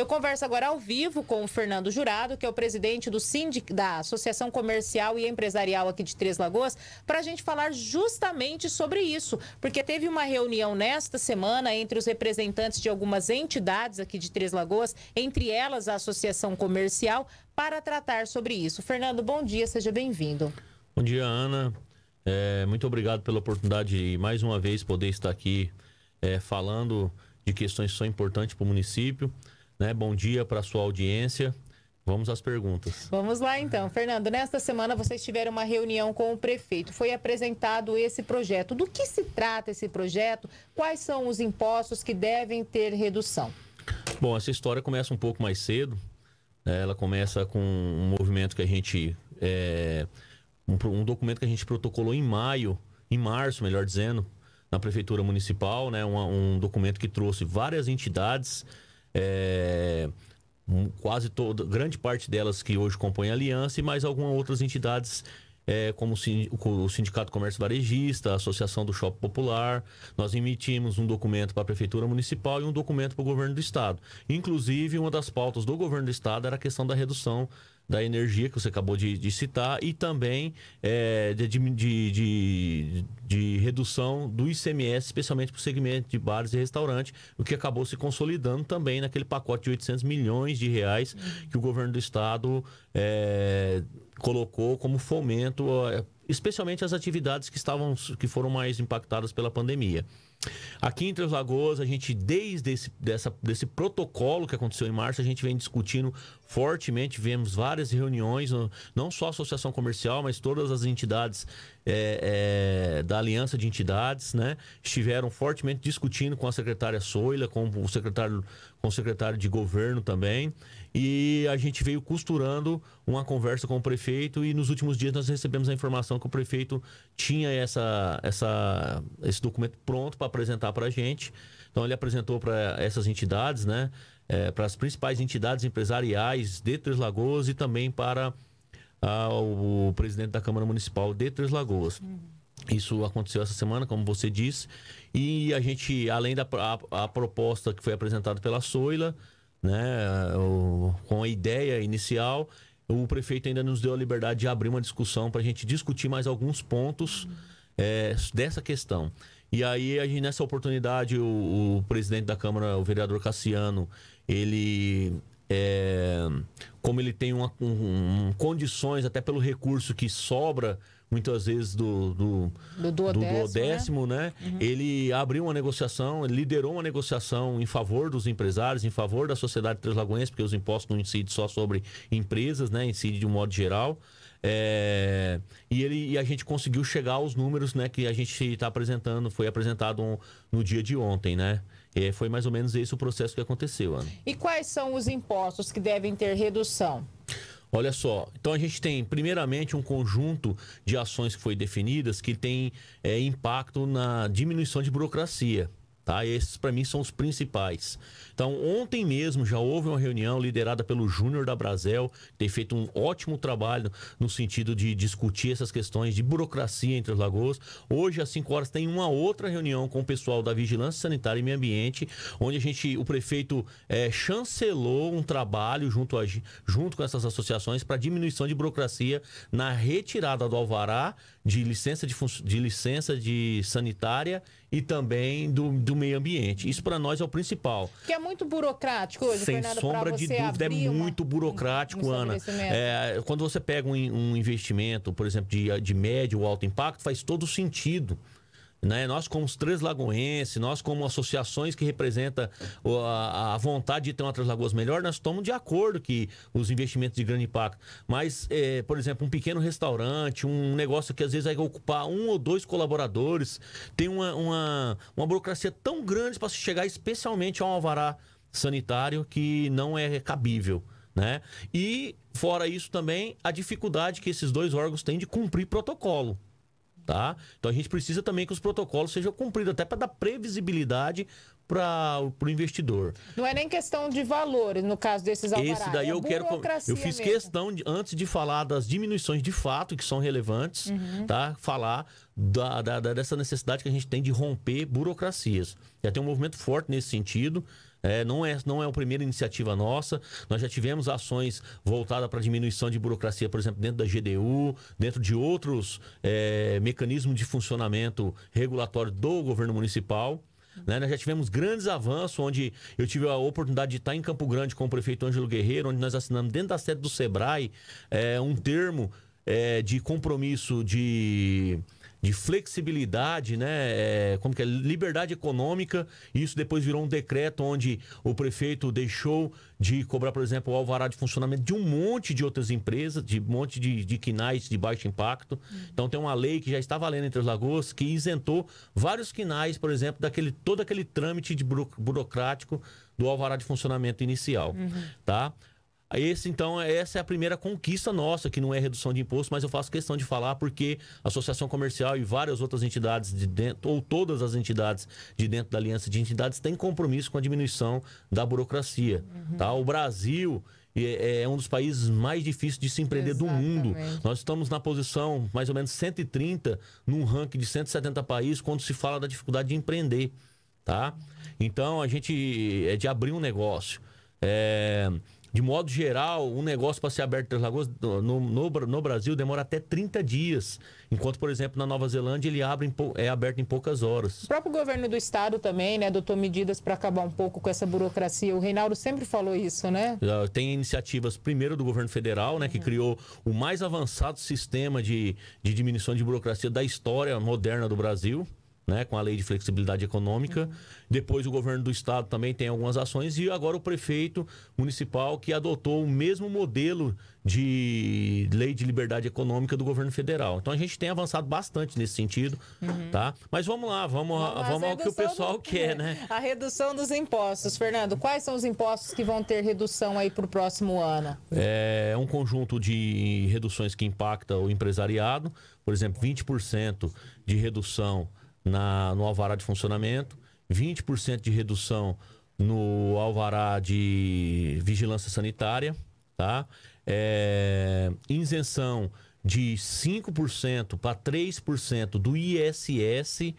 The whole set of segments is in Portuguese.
Eu converso agora ao vivo com o Fernando Jurado, que é o presidente do Sindic, da Associação Comercial e Empresarial aqui de Três Lagoas, para a gente falar justamente sobre isso, porque teve uma reunião nesta semana entre os representantes de algumas entidades aqui de Três Lagoas, entre elas a Associação Comercial, para tratar sobre isso. Fernando, bom dia, seja bem-vindo. Bom dia, Ana. É, muito obrigado pela oportunidade de mais uma vez poder estar aqui é, falando de questões que são importantes para o município. Né? Bom dia para sua audiência. Vamos às perguntas. Vamos lá então. Fernando, nesta semana vocês tiveram uma reunião com o prefeito. Foi apresentado esse projeto. Do que se trata esse projeto? Quais são os impostos que devem ter redução? Bom, essa história começa um pouco mais cedo. Né? Ela começa com um movimento que a gente. É, um, documento que a gente protocolou em maio, em março, melhor dizendo, na Prefeitura Municipal, né? um, um documento que trouxe várias entidades é, hum, quase toda, grande parte delas que hoje compõem a aliança e mais algumas outras entidades é, como o Sindicato Comércio Varejista, a Associação do Shopping Popular. Nós emitimos um documento para a Prefeitura Municipal e um documento para o Governo do Estado. Inclusive, uma das pautas do Governo do Estado era a questão da redução da energia que você acabou de, de citar e também é, de, de, de, de, redução do ICMS, especialmente para o segmento de bares e restaurantes, o que acabou se consolidando também naquele pacote de 800 milhões de reais que o governo do estado é, colocou como fomento, especialmente as atividades que estavam que foram mais impactadas pela pandemia. Aqui em Três Lagoas, a gente, desde esse dessa, desse protocolo que aconteceu em março, a gente vem discutindo fortemente, vemos várias reuniões, não só a Associação Comercial, mas todas as entidades é, é, da Aliança de Entidades, né? Estiveram fortemente discutindo com a secretária Soila, com o secretário, com o secretário de governo também e a gente veio costurando uma conversa com o prefeito e nos últimos dias nós recebemos a informação que o prefeito tinha essa, essa, esse documento pronto para apresentar para a gente. Então ele apresentou para essas entidades, né, é, para as principais entidades empresariais de Três Lagoas e também para o presidente da Câmara Municipal de Três Lagoas. Uhum. Isso aconteceu essa semana, como você disse, e a gente, além da a, a proposta que foi apresentada pela Soila, né, o, com a ideia inicial, o prefeito ainda nos deu a liberdade de abrir uma discussão para a gente discutir mais alguns pontos é, dessa questão. E aí, a gente, nessa oportunidade, o, o, presidente da Câmara, o vereador Cassiano, ele. É, como ele tem uma, um, um, condições, até pelo recurso que sobra muitas vezes do, do, do duodécimo, do né? né? Uhum. Ele abriu uma negociação, liderou uma negociação em favor dos empresários, em favor da sociedade translagoense, porque os impostos não incidem só sobre empresas, né? Incidem de um modo geral. É, e, ele, e a gente conseguiu chegar aos números né, que a gente está apresentando, foi apresentado um, no dia de ontem, né? E foi mais ou menos esse o processo que aconteceu, Ana. E quais são os impostos que devem ter redução? Olha só, então a gente tem primeiramente um conjunto de ações que foi definidas que tem é, impacto na diminuição de burocracia. Tá? Esses para mim são os principais. Então, ontem mesmo já houve uma reunião liderada pelo Júnior da Brasel, que tem feito um ótimo trabalho no sentido de discutir essas questões de burocracia entre os lagoas. Hoje, às 5 horas, tem uma outra reunião com o pessoal da Vigilância Sanitária e Meio Ambiente, onde a gente, o prefeito é, chancelou um trabalho junto, a, junto com essas associações para diminuição de burocracia na retirada do alvará de licença de, de licença de sanitária e também do, do meio ambiente. Isso para nós é o principal. Que é muito burocrático hoje, Sem Fernando, sombra de dúvida, é muito uma... burocrático, um Ana. É, quando você pega um, um investimento, por exemplo, de, de médio ou alto impacto, faz todo sentido. Né? Nós, como os Três Lagoenses, nós, como associações que representam a, a, vontade de ter uma Três Lagoas melhor, nós estamos de acordo que os investimentos de grande impacto. Mas, é, por exemplo, um pequeno restaurante, um negócio que às vezes vai ocupar um ou dois colaboradores, tem uma, uma, uma burocracia tão grande para se chegar especialmente a um alvará sanitário que não é cabível. Né? E, fora isso também, a dificuldade que esses dois órgãos têm de cumprir protocolo. Tá? Então a gente precisa também que os protocolos sejam cumpridos, até para dar previsibilidade para o investidor. Não é nem questão de valores, no caso desses alvarás. Esse daí é eu quero. Eu fiz mesmo. questão, de, antes de falar das diminuições de fato, que são relevantes, uhum. tá? falar da, da, dessa necessidade que a gente tem de romper burocracias. Já tem um movimento forte nesse sentido. É, não, é, não é a primeira iniciativa nossa. Nós já tivemos ações voltadas para diminuição de burocracia, por exemplo, dentro da GDU, dentro de outros é, mecanismos de funcionamento regulatório do governo municipal. Né? Nós já tivemos grandes avanços, onde eu tive a oportunidade de estar em Campo Grande com o prefeito Ângelo Guerreiro, onde nós assinamos dentro da sede do SEBRAE é, um termo é, de compromisso de de flexibilidade, né? É, como que é? Liberdade econômica. Isso depois virou um decreto onde o prefeito deixou de cobrar, por exemplo, o alvará de funcionamento de um monte de outras empresas, de um monte de, de quinais de baixo impacto. Uhum. Então tem uma lei que já está valendo entre os lagoas que isentou vários quinais, por exemplo, daquele todo aquele trâmite de buro, burocrático do alvará de funcionamento inicial, uhum. tá? Esse, então, essa é a primeira conquista nossa, que não é redução de imposto, mas eu faço questão de falar porque a Associação Comercial e várias outras entidades de dentro, ou todas as entidades de dentro da Aliança de Entidades, têm compromisso com a diminuição da burocracia. Uhum. Tá? O Brasil é, é, um dos países mais difíceis de se empreender Exatamente. do mundo. Nós estamos na posição mais ou menos 130 num ranking de 170 países quando se fala da dificuldade de empreender, tá? Então a gente é de abrir um negócio. É, de modo geral, um negócio para ser aberto em Três Lagoas no, no, no, Brasil demora até 30 dias. Enquanto, por exemplo, na Nova Zelândia ele abre em, é aberto em poucas horas. O próprio governo do estado também, né, adotou medidas para acabar um pouco com essa burocracia. O Reinaldo sempre falou isso, né? Tem iniciativas primeiro do governo federal, né, que uhum. criou o mais avançado sistema de, de diminuição de burocracia da história moderna do Brasil né, com a lei de flexibilidade econômica. Uhum. Depois o governo do estado também tem algumas ações e agora o prefeito municipal que adotou o mesmo modelo de lei de liberdade econômica do governo federal. Então a gente tem avançado bastante nesse sentido, uhum. tá? Mas vamos lá, vamos, vamos, vamos ao que o pessoal do... quer, né? A redução dos impostos, Fernando. Quais são os impostos que vão ter redução aí para o próximo ano? É um conjunto de reduções que impacta o empresariado, por exemplo, 20% de redução na, no alvará de funcionamento, 20% de redução no alvará de vigilância sanitária, tá? É, isenção de 5% para 3% do ISS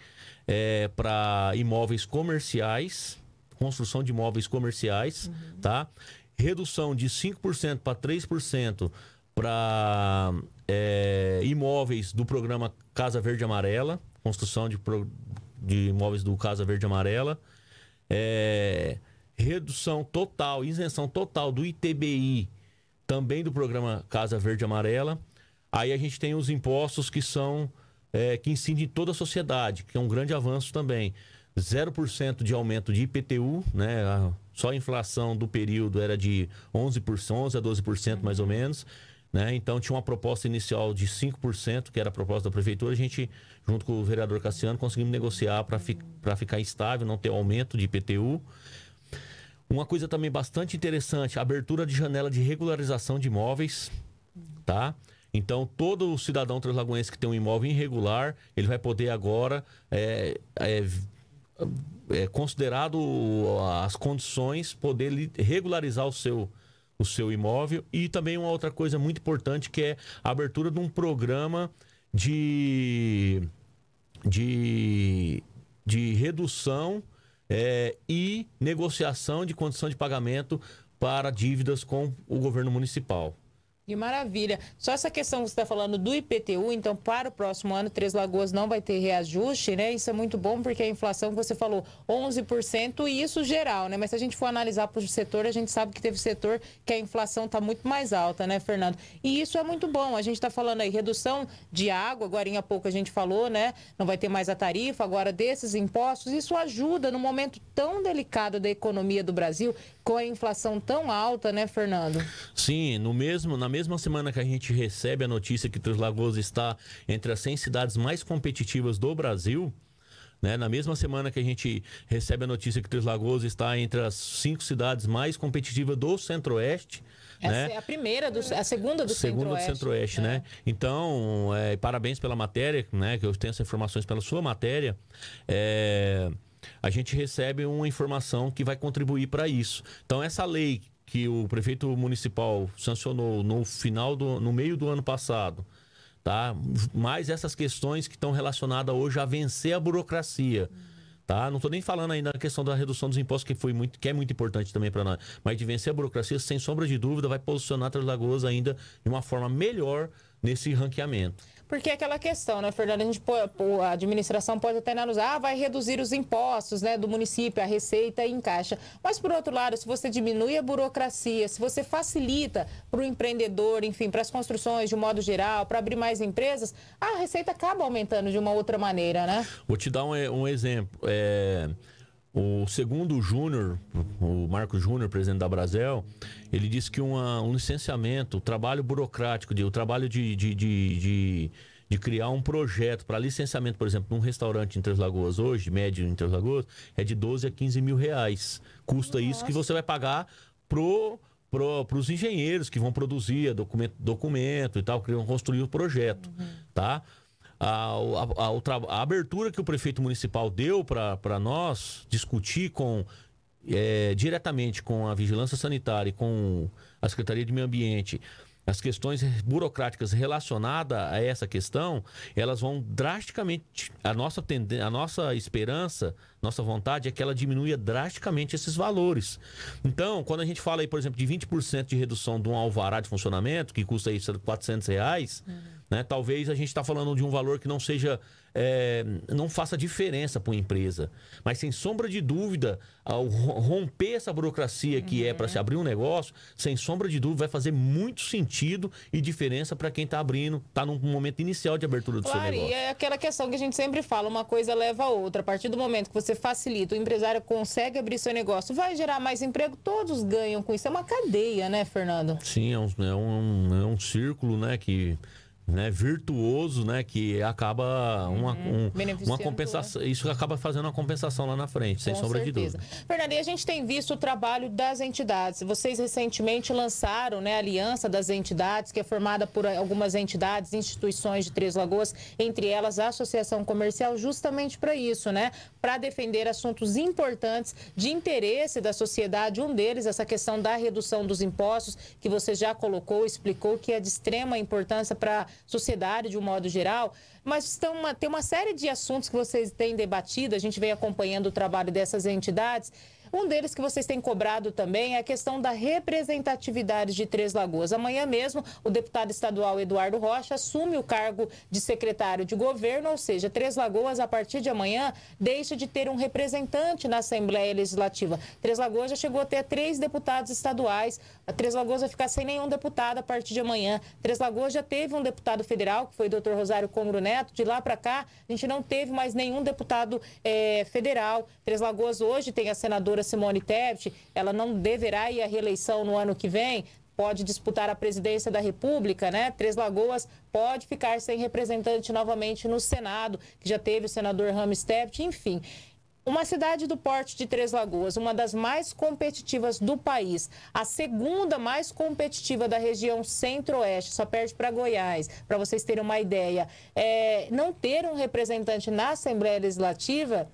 é, para imóveis comerciais, construção de imóveis comerciais, uhum. tá? Redução de 5% para 3% para é, imóveis do programa Casa Verde Amarela, construção de, pro, de imóveis do Casa Verde Amarela. É, redução total, isenção total do ITBI, também do programa Casa Verde Amarela. Aí a gente tem os impostos que são é, que incidem em toda a sociedade, que é um grande avanço também. 0% de aumento de IPTU, né? Só a inflação do período era de 11%, 11 a 12% mais ou menos. Né? Então tinha uma proposta inicial de 5%, que era a proposta da prefeitura, a gente, junto com o vereador Cassiano, conseguimos negociar para fi ficar estável, não ter aumento de IPTU. Uma coisa também bastante interessante, abertura de janela de regularização de imóveis, tá? Então, todo cidadão translagoense que tem um imóvel irregular, ele vai poder agora é, é, é, considerado as condições, poder regularizar o seu o seu imóvel. E também uma outra coisa muito importante que é a abertura de um programa de, de, de redução é, e negociação de condição de pagamento para dívidas com o governo municipal. Que maravilha. Só essa questão que você está falando do IPTU, então para o próximo ano, Três Lagoas não vai ter reajuste, né? Isso é muito bom porque a inflação que você falou, 11% e isso geral, né? Mas se a gente for analisar para o setor, a gente sabe que teve setor que a inflação está muito mais alta, né, Fernando? E isso é muito bom. A gente está falando aí redução de água, agora há pouco a gente falou, né? Não vai ter mais a tarifa agora desses impostos. Isso ajuda no momento tão delicado da economia do Brasil, com a inflação tão alta, né, Fernando? Sim, no mesmo, na mesma mesma semana que a gente recebe a notícia que Três Lagoas está entre as 100 cidades mais competitivas do Brasil, né? Na mesma semana que a gente recebe a notícia que Três Lagoas está entre as cinco cidades mais competitivas do Centro-Oeste, essa né? é a primeira, do, a segunda do segunda Centro-Oeste. centro né? é. né? Então, é, parabéns pela matéria, né? Que eu tenho essas informações pela sua matéria. É, a gente recebe uma informação que vai contribuir para isso. Então, essa lei que o prefeito municipal sancionou no final do, no meio do ano passado, tá? Mais essas questões que estão relacionadas hoje a vencer a burocracia. Tá? Não estou nem falando ainda da questão da redução dos impostos, que, foi muito, que é muito importante também para nós. Mas de vencer a burocracia, sem sombra de dúvida, vai posicionar Três Lagoas ainda de uma forma melhor nesse ranqueamento. Porque é aquela questão, né, Fernando? A, gente, a administração pode até analisar, ah, vai reduzir os impostos né, do município, a receita em caixa. Mas, por outro lado, se você diminui a burocracia, se você facilita para o empreendedor, enfim, para as construções de um modo geral, para abrir mais empresas, a receita acaba aumentando de uma outra maneira, né? Vou te dar um, eh, um exemplo. É... O segundo Júnior, o Marco Júnior, presidente da Brasel, ele disse que uma, um licenciamento, o trabalho burocrático, de, o trabalho de, de, de, de, de criar um projeto para licenciamento, por exemplo, num restaurante em Três Lagoas hoje, médio em Três Lagoas, é de 12 a 15 mil reais. Custa Nossa. isso que você vai pagar pro para os engenheiros que vão produzir documento, documento e tal, que vão construir o projeto, uhum. tá? a, a, a, a abertura que o prefeito municipal deu para nós discutir com é, diretamente com a vigilância sanitária e com a Secretaria de Meio Ambiente as questões burocráticas relacionadas a essa questão, elas vão drasticamente. A nossa, a nossa esperança nossa vontade é que ela diminua drasticamente esses valores. Então, quando a gente fala aí, por exemplo, de 20% de redução de um alvará de funcionamento, que custa aí 400 reais, uhum. né? Talvez a gente está falando de um valor que não seja é, não faça diferença para uma empresa. Mas sem sombra de dúvida, ao romper essa burocracia que é uhum. é para se abrir um negócio, sem sombra de dúvida, vai fazer muito sentido e diferença para quem está abrindo, está num momento inicial de abertura do claro, seu negócio. E é aquela questão que a gente sempre fala, uma coisa leva a outra. A partir do momento que você você facilita, o empresário consegue abrir seu negócio, vai gerar mais emprego, todos ganham com isso. É uma cadeia, né, Fernando? Sim, é um, é um, é um círculo, né, que né, virtuoso, né, que acaba uma, uhum. um, uma compensação, isso acaba fazendo uma compensação lá na frente, Com sem sombra certeza. de dúvida. Fernanda, e a gente tem visto o trabalho das entidades. Vocês recentemente lançaram, né, a Aliança das Entidades, que é formada por algumas entidades, instituições de Três Lagoas, entre elas a Associação Comercial, justamente para isso, né, para defender assuntos importantes de interesse da sociedade. Um deles, essa questão da redução dos impostos, que você já colocou, explicou que é de extrema importância para sociedade de um modo geral, mas estão uma, tem uma série de assuntos que vocês têm debatido, a gente vem acompanhando o trabalho dessas entidades um deles que vocês têm cobrado também é a questão da representatividade de Três Lagoas. Amanhã mesmo, o deputado estadual Eduardo Rocha assume o cargo de secretário de governo, ou seja, Três Lagoas, a partir de amanhã, deixa de ter um representante na Assembleia Legislativa. Três Lagoas já chegou a ter três deputados estaduais. A Três Lagoas vai ficar sem nenhum deputado a partir de amanhã. Três Lagoas já teve um deputado federal, que foi o doutor Rosário Congro Neto. De lá para cá, a gente não teve mais nenhum deputado eh, federal. Três Lagoas hoje tem a senadora senadora Simone Tebet, ela não deverá ir à reeleição no ano que vem, pode disputar a presidência da República, né? Três Lagoas pode ficar sem representante novamente no Senado, que já teve o senador Rames Tebet, enfim. Uma cidade do porte de Três Lagoas, uma das mais competitivas do país, a segunda mais competitiva da região centro-oeste, só perde para Goiás, para vocês terem uma ideia. É, não ter um representante na Assembleia Legislativa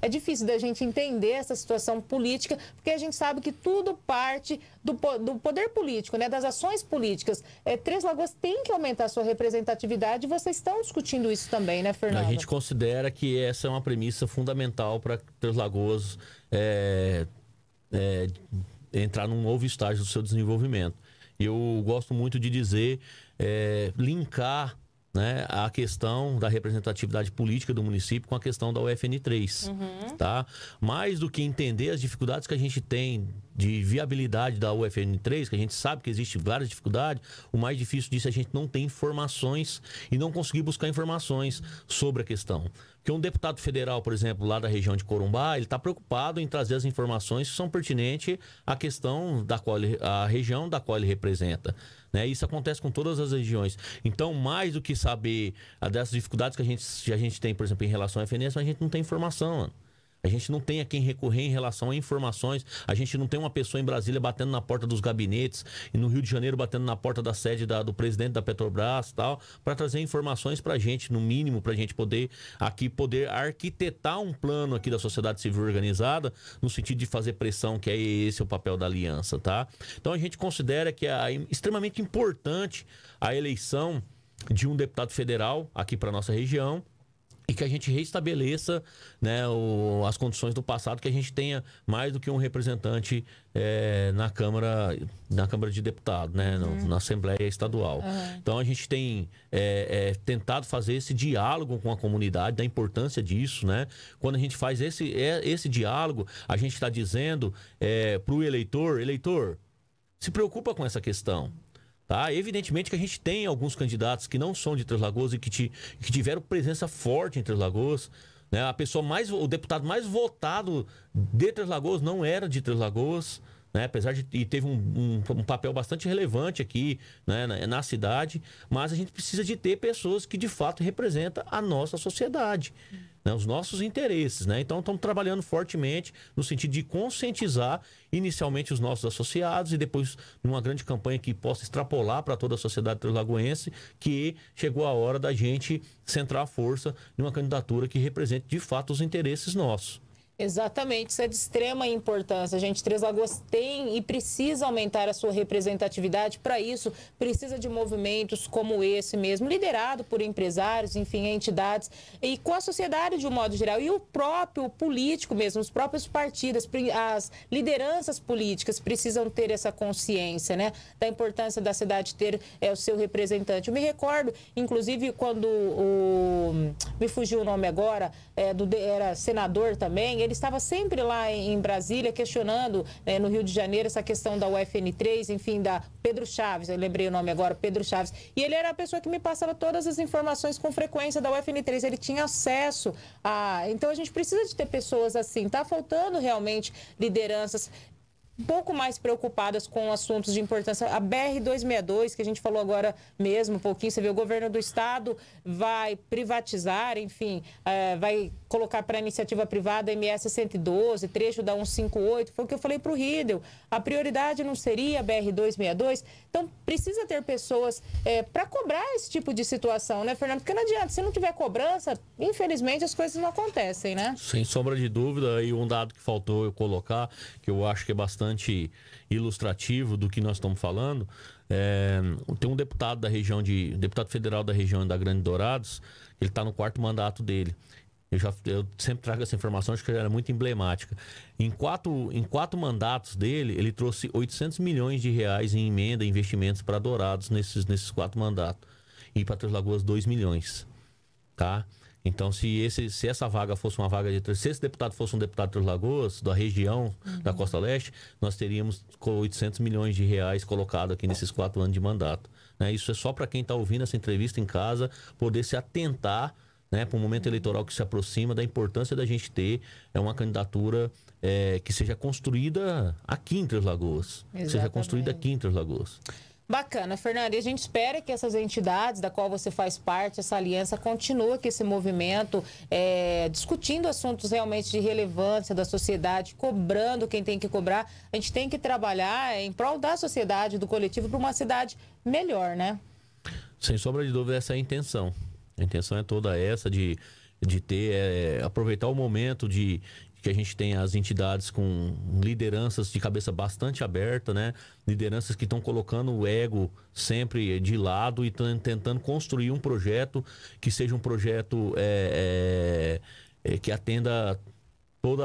é difícil da gente entender essa situação política, porque a gente sabe que tudo parte do, do poder político, né, das ações políticas. É, Três Lagoas tem que aumentar a sua representatividade e vocês estão discutindo isso também, né, Fernando? A gente considera que essa é uma premissa fundamental para Três Lagoas é, é, entrar num novo estágio do seu desenvolvimento. Eu gosto muito de dizer, é, linkar né, a questão da representatividade política do município com a questão da UFN3, uhum. tá? Mais do que entender as dificuldades que a gente tem de viabilidade da UFN3, que a gente sabe que existe várias dificuldades, o mais difícil disso é a gente não ter informações e não conseguir buscar informações sobre a questão. Porque um deputado federal, por exemplo, lá da região de Corumbá, ele está preocupado em trazer as informações que são pertinentes à questão da qual ele, região da qual ele representa. Né? Isso acontece com todas as regiões. Então, mais do que saber ah, dessas dificuldades que a gente, que a gente tem, por exemplo, em relação à FNS, a gente não tem informação, mano. A gente não tem a quem recorrer em relação a informações. A gente não tem uma pessoa em Brasília batendo na porta dos gabinetes e no Rio de Janeiro batendo na porta da sede da, do presidente da Petrobras tal, para trazer informações para a gente, no mínimo, para a gente poder aqui poder arquitetar um plano aqui da sociedade civil organizada no sentido de fazer pressão, que é esse o papel da aliança, tá? Então a gente considera que é extremamente importante a eleição de um deputado federal aqui para nossa região e que a gente restabeleça, né, o, as condições do passado, que a gente tenha mais do que um representante é, na Câmara na Câmara de Deputados, né, uhum. na Assembleia Estadual. Uhum. Então a gente tem é, é, tentado fazer esse diálogo com a comunidade, da importância disso. Né? Quando a gente faz esse, é, esse diálogo, a gente está dizendo para o eleitor, eleitor, se preocupa com essa questão. Tá? Evidentemente que a gente tem alguns candidatos que não são de Três Lagoas e que, te, que tiveram presença forte em Três Lagoas. Né? A pessoa mais, o deputado mais votado de Três Lagoas não era de Três Lagoas. Né? Apesar de e teve um, um, um, papel bastante relevante aqui né? na, na, cidade, mas a gente precisa de ter pessoas que de fato representam a nossa sociedade né, os nossos interesses. Né? Então, estamos trabalhando fortemente no sentido de conscientizar inicialmente os nossos associados e depois numa grande campanha que possa extrapolar para toda a sociedade trilagoense que chegou a hora da gente centrar a força numa candidatura que represente de fato os interesses nossos. Exatamente, isso é de extrema importância. A gente, Três Lagoas tem e precisa aumentar a sua representatividade. Para isso, precisa de movimentos como esse mesmo, liderado por empresários, enfim, entidades, e com a sociedade de um modo geral. E o próprio político mesmo, os próprios partidos, as lideranças políticas precisam ter essa consciência, né? Da importância da cidade ter é, o seu representante. Eu me recordo, inclusive, quando o... me fugiu o nome agora, é, do, era senador também, ele estava sempre lá em Brasília questionando né, no Rio de Janeiro essa questão da UFN3, enfim, da Pedro Chaves, eu lembrei o nome agora, Pedro Chaves. E ele era a pessoa que me passava todas as informações com frequência da UFN3, ele tinha acesso a. Então a gente precisa de ter pessoas assim. Está faltando realmente lideranças um pouco mais preocupadas com assuntos de importância. A BR-262, que a gente falou agora mesmo um pouquinho, você vê, o governo do estado vai privatizar, enfim, é, vai colocar para iniciativa privada MS-112, trecho da 158, foi o que eu falei para o Riedel. A prioridade não seria a BR-262? Então, precisa ter pessoas é, para cobrar esse tipo de situação, né, Fernando? Porque não adianta, se não tiver cobrança, infelizmente as coisas não acontecem, né? Sem sombra de dúvida, e um dado que faltou eu colocar, que eu acho que é bastante bastante ilustrativo do que nós estamos falando. É, tem um deputado da região de. deputado federal da região da Grande Dourados, ele está no quarto mandato dele. Eu, já, eu sempre trago essa informação, acho que era é muito emblemática. Em quatro, em quatro mandatos dele, ele trouxe 800 milhões de reais em emenda, investimentos para Dourados nesses, nesses quatro mandatos. E para Três Lagoas, 2 milhões. Tá? Então, se, esse, se essa vaga fosse uma vaga de. Se esse deputado fosse um deputado de Três Lagoas, da região uhum. da Costa Leste, nós teríamos 800 milhões de reais colocado aqui nesses quatro anos de mandato. Né? Isso é só para quem está ouvindo essa entrevista em casa poder se atentar né, para o momento eleitoral que se aproxima, da importância da gente ter é uma candidatura é, que seja construída aqui em Três Lagoas. Exatamente. Seja construída aqui em Três Lagoas. Bacana, Fernanda. E a gente espera que essas entidades da qual você faz parte, essa aliança, continue com esse movimento, é, discutindo assuntos realmente de relevância da sociedade, cobrando quem tem que cobrar. A gente tem que trabalhar em prol da sociedade, do coletivo, para uma cidade melhor, né? Sem sombra de dúvida, essa é a intenção. A intenção é toda essa de, de ter, é, aproveitar o momento de que a gente tem as entidades com lideranças de cabeça bastante aberta, né? Lideranças que estão colocando o ego sempre de lado e estão tentando construir um projeto que seja um projeto é, é, é, que atenda toda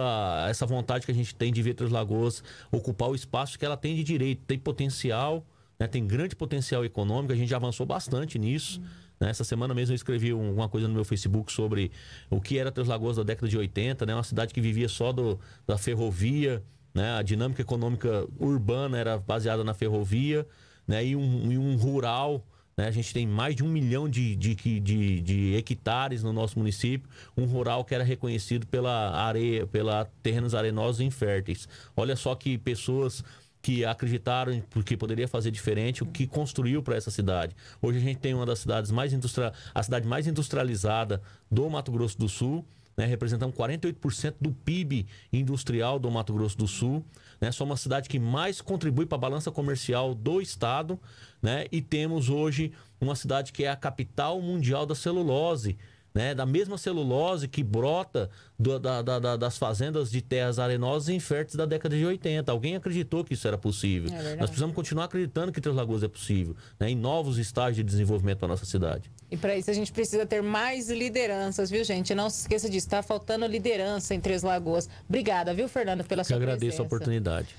essa vontade que a gente tem de ver Três Lagoas ocupar o espaço que ela tem de direito, tem potencial, né? tem grande potencial econômico, a gente já avançou bastante nisso. Uhum né? Essa semana mesmo eu escrevi uma coisa no meu Facebook sobre o que era Três Lagoas da década de 80, né? Uma cidade que vivia só do, da ferrovia, né? A dinâmica econômica urbana era baseada na ferrovia, né? E um, e um rural... Né? A gente tem mais de um milhão de, de, de, de, hectares no nosso município, um rural que era reconhecido pela areia, pela terrenos arenosos e inférteis. Olha só que pessoas que acreditaram porque poderia fazer diferente, o que construiu para essa cidade. Hoje a gente tem uma das cidades mais industria, a cidade mais industrializada do Mato Grosso do Sul. Né, representamos 48% do PIB industrial do Mato Grosso do Sul. Né, somos uma cidade que mais contribui para a balança comercial do estado. Né, e temos hoje uma cidade que é a capital mundial da celulose né, da mesma celulose que brota do, da, da, das fazendas de terras arenosas e inférteis da década de 80. Alguém acreditou que isso era possível. É Nós precisamos continuar acreditando que Três Lagoas é possível, né, em novos estágios de desenvolvimento da nossa cidade. E para isso a gente precisa ter mais lideranças, viu, gente? Não se esqueça disso, está faltando liderança em Três Lagoas. Obrigada, viu, Fernando, pela Eu sua agradeço presença. agradeço a oportunidade.